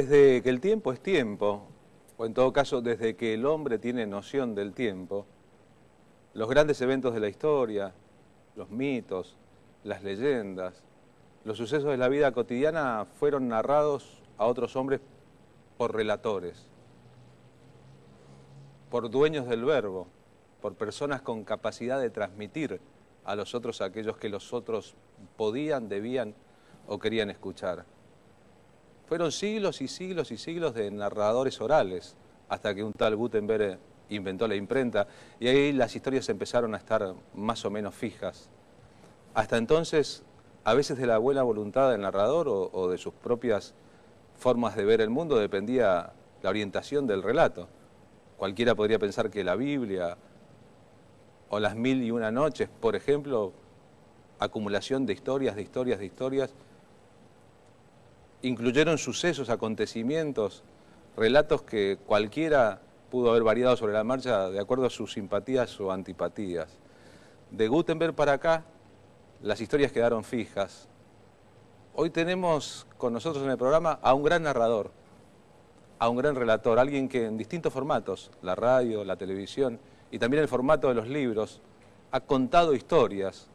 Desde que el tiempo es tiempo, o en todo caso desde que el hombre tiene noción del tiempo, los grandes eventos de la historia, los mitos, las leyendas, los sucesos de la vida cotidiana fueron narrados a otros hombres por relatores, por dueños del verbo, por personas con capacidad de transmitir a los otros aquellos que los otros podían, debían o querían escuchar. Fueron siglos y siglos y siglos de narradores orales, hasta que un tal Gutenberg inventó la imprenta, y ahí las historias empezaron a estar más o menos fijas. Hasta entonces, a veces de la buena voluntad del narrador o, de sus propias formas de ver el mundo dependía la orientación del relato. Cualquiera podría pensar que la Biblia o las mil y una noches, por ejemplo, acumulación de historias, de historias, de historias, incluyeron sucesos, acontecimientos, relatos que cualquiera pudo haber variado sobre la marcha de acuerdo a sus simpatías o antipatías. De Gutenberg para acá, las historias quedaron fijas. Hoy tenemos con nosotros en el programa a un gran narrador, a un gran relator, alguien que en distintos formatos, la radio, la televisión y también el formato de los libros, ha contado historias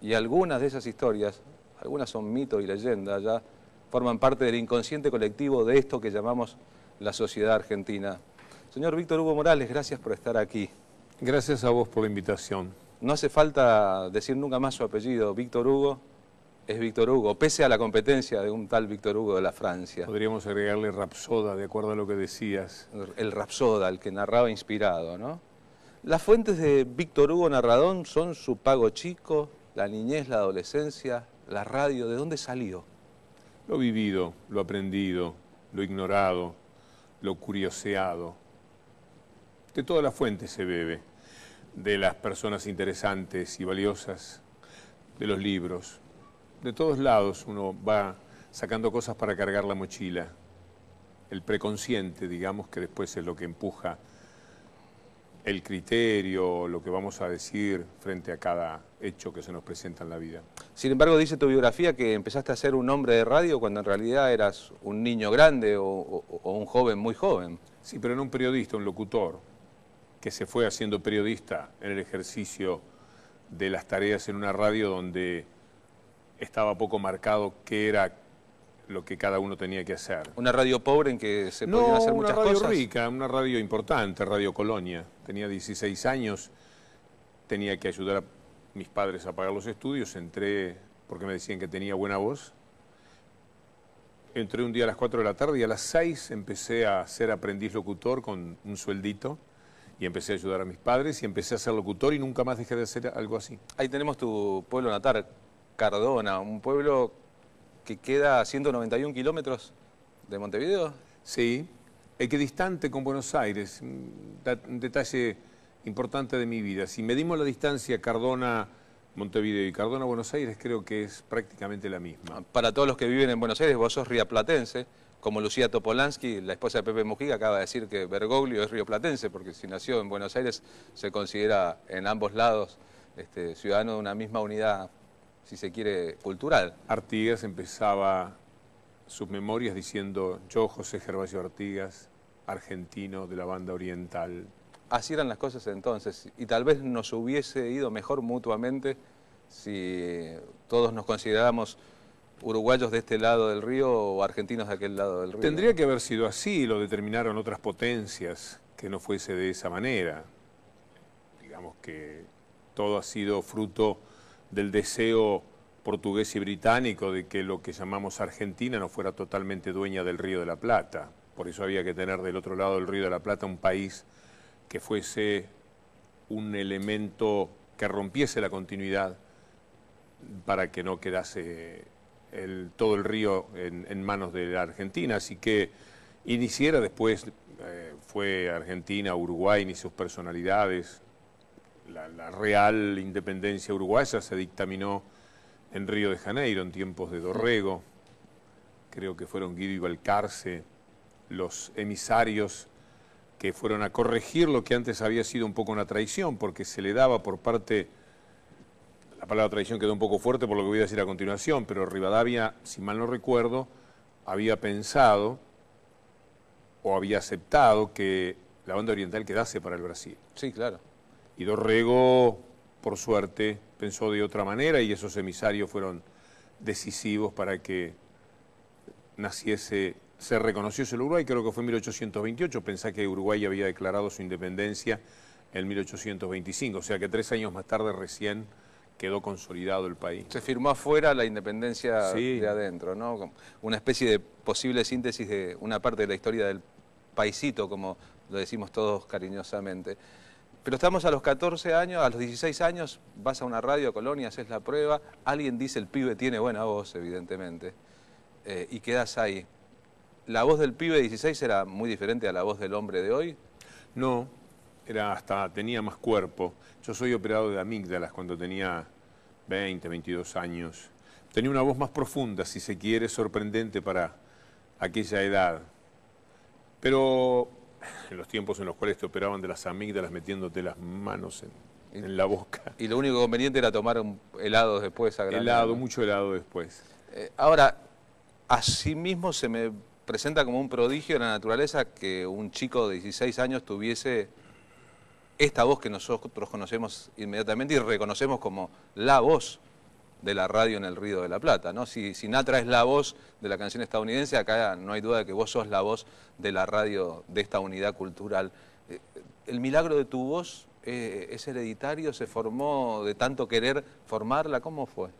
y algunas de esas historias, algunas son mitos y leyendas ya, forman parte del inconsciente colectivo de esto que llamamos la sociedad argentina. Señor Víctor Hugo Morales, gracias por estar aquí. Gracias a vos por la invitación. No hace falta decir nunca más su apellido, Víctor Hugo es Víctor Hugo, pese a la competencia de un tal Víctor Hugo de la Francia. Podríamos agregarle Rapsoda, de acuerdo a lo que decías. El Rapsoda, el que narraba inspirado, ¿no? Las fuentes de Víctor Hugo Narradón son su pago chico, la niñez, la adolescencia, la radio, ¿de dónde salió? Lo vivido, lo aprendido, lo ignorado, lo curioseado. De todas las fuentes se bebe, de las personas interesantes y valiosas, de los libros. De todos lados uno va sacando cosas para cargar la mochila. El preconsciente, digamos, que después es lo que empuja el criterio, lo que vamos a decir frente a cada hecho que se nos presenta en la vida. Sin embargo, dice tu biografía que empezaste a ser un hombre de radio cuando en realidad eras un niño grande o, un joven muy joven. Sí, pero no un periodista, un locutor, que se fue haciendo periodista en el ejercicio de las tareas en una radio donde estaba poco marcado qué era lo que cada uno tenía que hacer. Una radio pobre en que se podían hacer muchas cosas. una radio rica, una radio importante, Radio Colonia tenía 16 años, tenía que ayudar a mis padres a pagar los estudios, entré porque me decían que tenía buena voz. Entré un día a las 4 de la tarde y a las 6 empecé a ser aprendiz locutor con un sueldito y empecé a ayudar a mis padres y empecé a ser locutor y nunca más dejé de hacer algo así. Ahí tenemos tu pueblo natal, Cardona, un pueblo que queda a 191 kilómetros de Montevideo. Sí, el que distante con Buenos Aires, un detalle importante de mi vida. Si medimos la distancia Cardona-Montevideo y Cardona-Buenos Aires, creo que es prácticamente la misma. Para todos los que viven en Buenos Aires, vos sos riaplatense, como Lucía Topolansky, la esposa de Pepe Mujica, acaba de decir que Bergoglio es rioplatense, porque si nació en Buenos Aires se considera en ambos lados este, ciudadano de una misma unidad, si se quiere, cultural. Artigas empezaba sus memorias diciendo, yo José Gervasio Artigas, argentino de la banda oriental. Así eran las cosas entonces, y tal vez nos hubiese ido mejor mutuamente si todos nos consideráramos uruguayos de este lado del río o argentinos de aquel lado del río. Tendría que haber sido así, lo determinaron otras potencias, que no fuese de esa manera. Digamos que todo ha sido fruto del deseo portugués y británico de que lo que llamamos Argentina no fuera totalmente dueña del Río de la Plata. Por eso había que tener del otro lado del Río de la Plata un país que fuese un elemento que rompiese la continuidad para que no quedase todo el río en, manos de la Argentina. Así que iniciera después, eh, fue Argentina, Uruguay, ni sus personalidades. la real independencia uruguaya se dictaminó en Río de Janeiro, en tiempos de Dorrego. Creo que fueron Guido y Valcarce, los emisarios que fueron a corregir lo que antes había sido un poco una traición, porque se le daba por parte, la palabra traición quedó un poco fuerte por lo que voy a decir a continuación, pero Rivadavia, si mal no recuerdo, había pensado o había aceptado que la banda oriental quedase para el Brasil. Sí, claro. Y Dorrego por suerte, pensó de otra manera y esos emisarios fueron decisivos para que naciese, se reconoció el Uruguay, creo que fue en 1828, pensá que Uruguay había declarado su independencia en 1825, o sea que tres años más tarde recién quedó consolidado el país. Se firmó afuera la independencia de adentro, ¿no? Una especie de posible síntesis de una parte de la historia del paisito, como lo decimos todos cariñosamente. Pero estamos a los 14 años, a los 16 años, vas a una radio Colonia, haces la prueba, alguien dice el pibe tiene buena voz, evidentemente, eh, y quedas ahí. ¿La voz del pibe de 16 era muy diferente a la voz del hombre de hoy? No, era hasta tenía más cuerpo. Yo soy operado de amígdalas cuando tenía 20, 22 años. Tenía una voz más profunda, si se quiere, sorprendente para aquella edad. Pero en los tiempos en los cuales te operaban de las amígdalas metiéndote las manos en, la boca. Y lo único conveniente era tomar un helado después. A helado, mucho helado después. Eh, ahora, asimismo se me presenta como un prodigio de la naturaleza que un chico de 16 años tuviese esta voz que nosotros conocemos inmediatamente y reconocemos como la voz de la radio en el Río de la Plata. ¿no? Si Sinatra es la voz de la canción estadounidense, acá no hay duda de que vos sos la voz de la radio, de esta unidad cultural. Eh, ¿El milagro de tu voz eh, es hereditario? ¿Se formó de tanto querer formarla? ¿Cómo fue?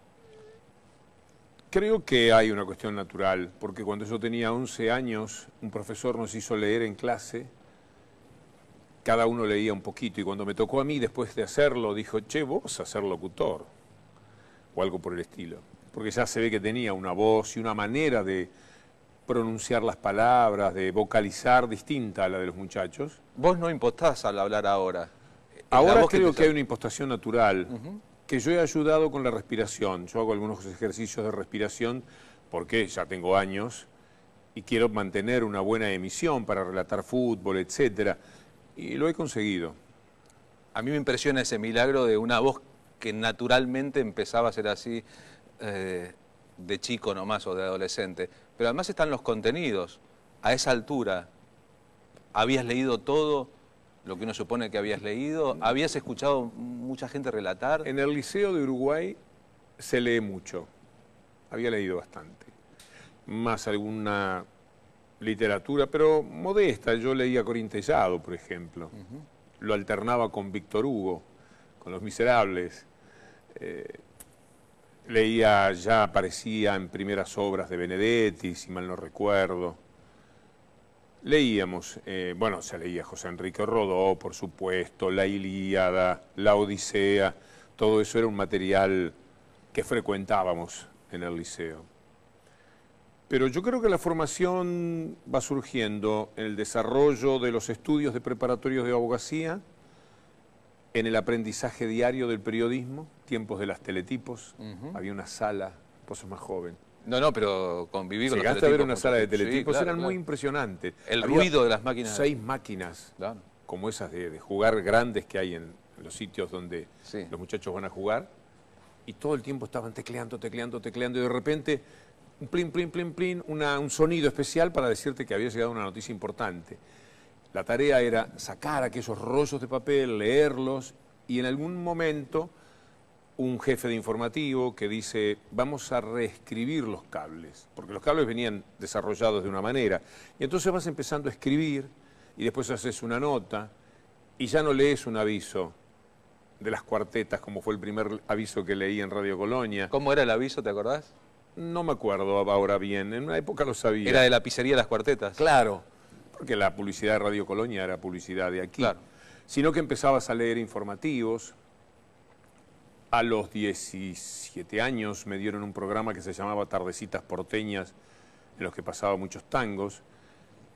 Creo que hay una cuestión natural, porque cuando yo tenía 11 años, un profesor nos hizo leer en clase, cada uno leía un poquito, y cuando me tocó a mí, después de hacerlo, dijo, che, vos a ser locutor o algo por el estilo. Porque ya se ve que tenía una voz y una manera de pronunciar las palabras, de vocalizar distinta a la de los muchachos. Vos no impostás al hablar ahora. Ahora creo que, hay una impostación natural, que yo he ayudado con la respiración. Yo hago algunos ejercicios de respiración porque ya tengo años y quiero mantener una buena emisión para relatar fútbol, etcétera. Y lo he conseguido. A mí me impresiona ese milagro de una voz que naturalmente empezaba a ser así eh, de chico nomás o de adolescente. Pero además están los contenidos. A esa altura, ¿habías leído todo lo que uno supone que habías leído? ¿Habías escuchado mucha gente relatar? En el Liceo de Uruguay se lee mucho. Había leído bastante. Más alguna literatura, pero modesta. Yo leía corintesado, por ejemplo. Lo alternaba con Víctor Hugo, con Los Miserables. Eh, leía, ya aparecía en primeras obras de Benedetti, si mal no recuerdo. Leíamos, eh, bueno, se leía José Enrique Rodó, por supuesto, la Ilíada, la Odisea, todo eso era un material que frecuentábamos en el liceo. Pero yo creo que la formación va surgiendo en el desarrollo de los estudios de preparatorios de abogacía, en el aprendizaje diario del periodismo, tiempos de las teletipos, había una sala, vos sos más joven. No, no, pero conviví con Llegaste a ver una sala de teletipos, eran muy impresionantes. El ruido de las máquinas. Seis máquinas, como esas de, jugar grandes que hay en los sitios donde los muchachos van a jugar, y todo el tiempo estaban tecleando, tecleando, tecleando, y de repente un plin, plin, plin, plin, un sonido especial para decirte que había llegado una noticia importante. La tarea era sacar aquellos rollos de papel, leerlos y en algún momento un jefe de informativo que dice, vamos a reescribir los cables, porque los cables venían desarrollados de una manera. Y entonces vas empezando a escribir y después haces una nota y ya no lees un aviso de las cuartetas, como fue el primer aviso que leí en Radio Colonia. ¿Cómo era el aviso, te acordás? No me acuerdo ahora bien, en una época lo sabía. Era de la pizzería de las cuartetas. Claro porque la publicidad de Radio Colonia era publicidad de aquí, sino que empezabas a leer informativos. A los 17 años me dieron un programa que se llamaba Tardecitas Porteñas, en los que pasaba muchos tangos.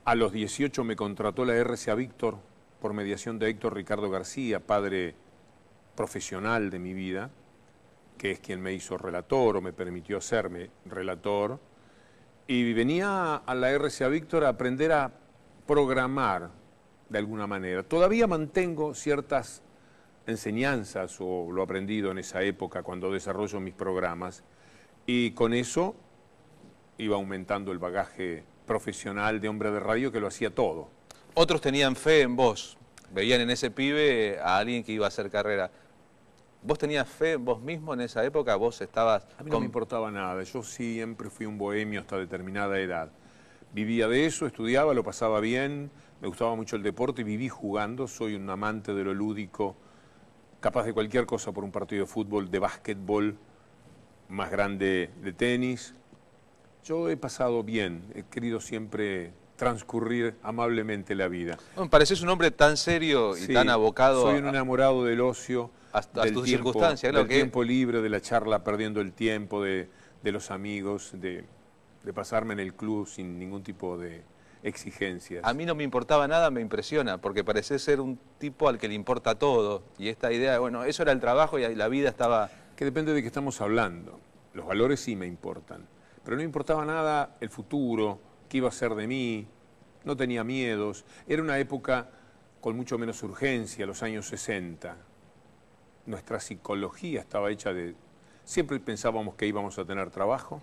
A los 18 me contrató la RCA Víctor por mediación de Héctor Ricardo García, padre profesional de mi vida, que es quien me hizo relator o me permitió hacerme relator. Y venía a la RCA Víctor a aprender a programar de alguna manera. Todavía mantengo ciertas enseñanzas o lo aprendido en esa época cuando desarrollo mis programas y con eso iba aumentando el bagaje profesional de hombre de radio que lo hacía todo. Otros tenían fe en vos, veían en ese pibe a alguien que iba a hacer carrera. ¿Vos tenías fe en vos mismo en esa época? ¿Vos estabas...? no me importaba nada, yo siempre fui un bohemio hasta determinada edad vivía de eso, estudiaba, lo pasaba bien, me gustaba mucho el deporte, viví jugando, soy un amante de lo lúdico, capaz de cualquier cosa por un partido de fútbol, de básquetbol, más grande de tenis. Yo he pasado bien, he querido siempre transcurrir amablemente la vida. Bueno, pareces un hombre tan serio y tan abocado. Soy un enamorado del ocio, del, tiempo, circunstancias, tiempo libre, de la charla, perdiendo el tiempo, de los amigos, de, de pasarme en el club sin ningún tipo de exigencias. A mí no me importaba nada, me impresiona, porque parece ser un tipo al que le importa todo. Y esta idea, bueno, eso era el trabajo y la vida estaba... Que depende de qué estamos hablando. Los valores sí me importan, pero no importaba nada el futuro, qué iba a ser de mí, no tenía miedos. Era una época con mucho menos urgencia, los años 60. Nuestra psicología estaba hecha de... Siempre pensábamos que íbamos a tener trabajo,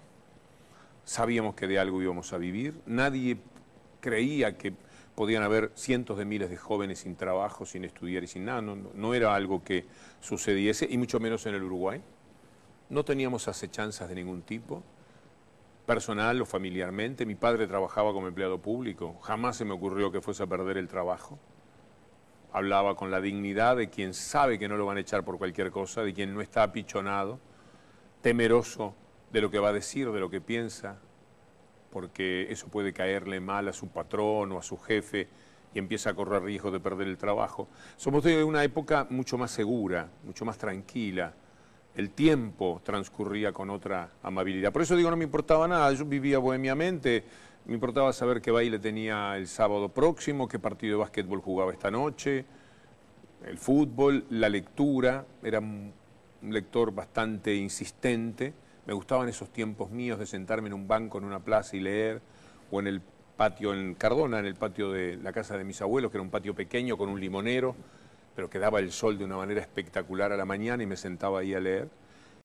sabíamos que de algo íbamos a vivir, nadie creía que podían haber cientos de miles de jóvenes sin trabajo, sin estudiar y sin nada, no, era algo que sucediese, y mucho menos en el Uruguay. No teníamos acechanzas de ningún tipo, personal o familiarmente. Mi padre trabajaba como empleado público, jamás se me ocurrió que fuese a perder el trabajo. Hablaba con la dignidad de quien sabe que no lo van a echar por cualquier cosa, de quien no está apichonado, temeroso de lo que va a decir, de lo que piensa, porque eso puede caerle mal a su patrón o a su jefe y empieza a correr riesgo de perder el trabajo. Somos de una época mucho más segura, mucho más tranquila. El tiempo transcurría con otra amabilidad. Por eso digo, no me importaba nada, yo vivía bohemiamente, me importaba saber qué baile tenía el sábado próximo, qué partido de básquetbol jugaba esta noche, el fútbol, la lectura, era un lector bastante insistente me gustaban esos tiempos míos de sentarme en un banco, en una plaza y leer, o en el patio en Cardona, en el patio de la casa de mis abuelos, que era un patio pequeño con un limonero, pero que daba el sol de una manera espectacular a la mañana y me sentaba ahí a leer.